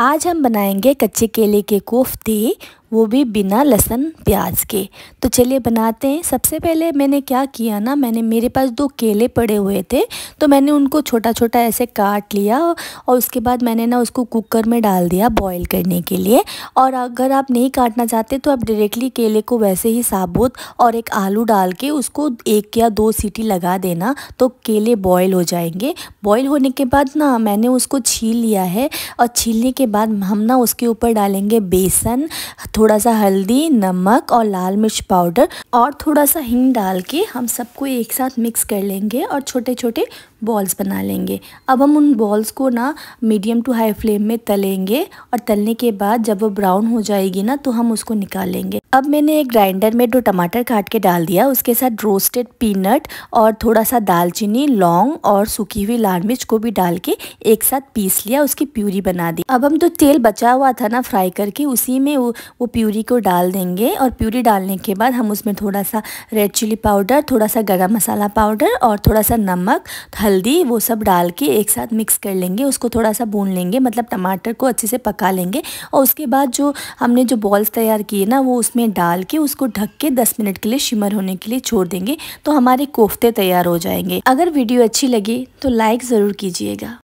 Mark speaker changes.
Speaker 1: आज हम बनाएंगे कच्चे केले के कोफ्ते वो भी बिना लहसुन प्याज के तो चलिए बनाते हैं सबसे पहले मैंने क्या किया ना मैंने मेरे पास दो केले पड़े हुए थे तो मैंने उनको छोटा छोटा ऐसे काट लिया और उसके बाद मैंने ना उसको कुकर में डाल दिया बॉईल करने के लिए और अगर आप नहीं काटना चाहते तो आप डायरेक्टली केले को वैसे ही साबुत और एक आलू डाल के उसको एक या दो सीटी लगा देना तो केले बॉयल हो जाएंगे बॉयल होने के बाद ना मैंने उसको छील लिया है और छीलने के बाद हम ना उसके ऊपर डालेंगे बेसन थोड़ा सा हल्दी नमक और लाल मिर्च पाउडर और थोड़ा सा हिंग डाल के हम सबको एक साथ मिक्स कर लेंगे और छोटे छोटे बॉल्स बना लेंगे अब हम उन बॉल्स को ना मीडियम टू हाई फ्लेम में तलेंगे और तलने के बाद जब वो ब्राउन हो जाएगी ना तो हम उसको निकाल लेंगे अब मैंने एक ग्राइंडर में दो टमाटर काट के डाल दिया उसके साथ रोस्टेड पीनट और थोड़ा सा दालचीनी लौंग और सूखी हुई लाल मिर्च को भी डाल के एक साथ पीस लिया उसकी प्यूरी बना दी अब हम तो तेल बचा हुआ था ना फ्राई करके उसी में वो वो प्यूरी को डाल देंगे और प्यूरी डालने के बाद हम उसमें थोड़ा सा रेड चिली पाउडर थोड़ा सा गर्म मसाला पाउडर और थोड़ा सा नमक हल्दी वो सब डाल के एक साथ मिक्स कर लेंगे उसको थोड़ा सा भून लेंगे मतलब टमाटर को अच्छे से पका लेंगे और उसके बाद जो हमने जो बॉल्स तैयार किए ना वो उसमें डाल के उसको ढक के दस मिनट के लिए शिमर होने के लिए छोड़ देंगे तो हमारे कोफ्ते तैयार हो जाएंगे अगर वीडियो अच्छी लगी तो लाइक ज़रूर कीजिएगा